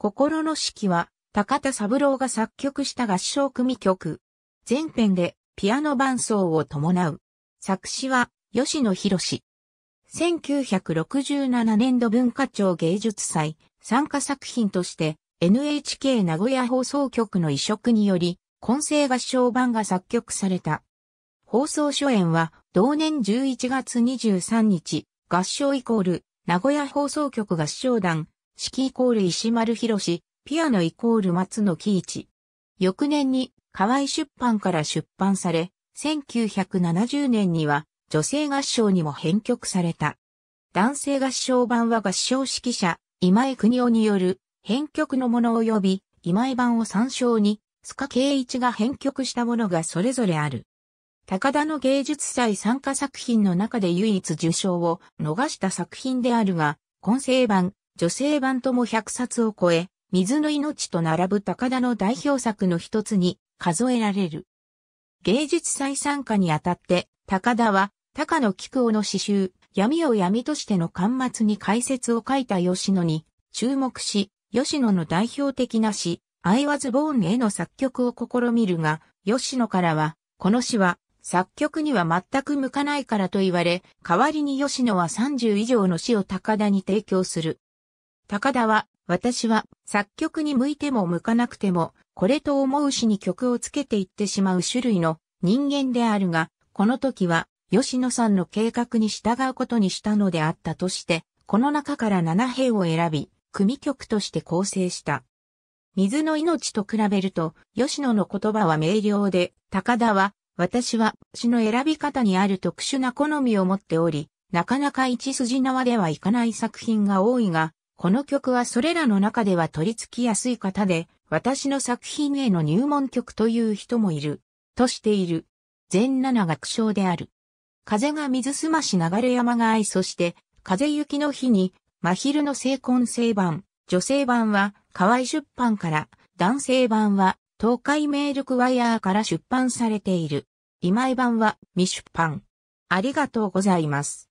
心の式は、高田三郎が作曲した合唱組曲。全編で、ピアノ伴奏を伴う。作詞は、吉野博士。1967年度文化庁芸術祭、参加作品として、NHK 名古屋放送局の移植により、混声合唱版が作曲された。放送初演は、同年11月23日、合唱イコール、名古屋放送局合唱団、式イコール石丸博士、ピアノイコール松野喜一。翌年に河合出版から出版され、1970年には女性合唱にも編曲された。男性合唱版は合唱指揮者、今井国夫による編曲のもの及び、今井版を参照に、塚圭慶一が編曲したものがそれぞれある。高田の芸術祭参加作品の中で唯一受賞を逃した作品であるが、混成版、女性版とも100冊を超え、水の命と並ぶ高田の代表作の一つに数えられる。芸術祭参加にあたって、高田は高野菊夫の詩集、闇を闇としての巻末に解説を書いた吉野に注目し、吉野の代表的な詩、I was born への作曲を試みるが、吉野からは、この詩は作曲には全く向かないからと言われ、代わりに吉野は30以上の詩を高田に提供する。高田は、私は作曲に向いても向かなくても、これと思うしに曲をつけていってしまう種類の人間であるが、この時は吉野さんの計画に従うことにしたのであったとして、この中から7兵を選び、組曲として構成した。水の命と比べると、吉野の言葉は明瞭で、高田は、私は詩の選び方にある特殊な好みを持っており、なかなか一筋縄ではいかない作品が多いが、この曲はそれらの中では取り付きやすい方で、私の作品への入門曲という人もいる、としている。全7楽章である。風が水すまし流れ山が愛そして、風雪の日に、真昼の成婚聖版、女性版は河合出版から、男性版は東海メールクワイヤーから出版されている。今井版は未出版。ありがとうございます。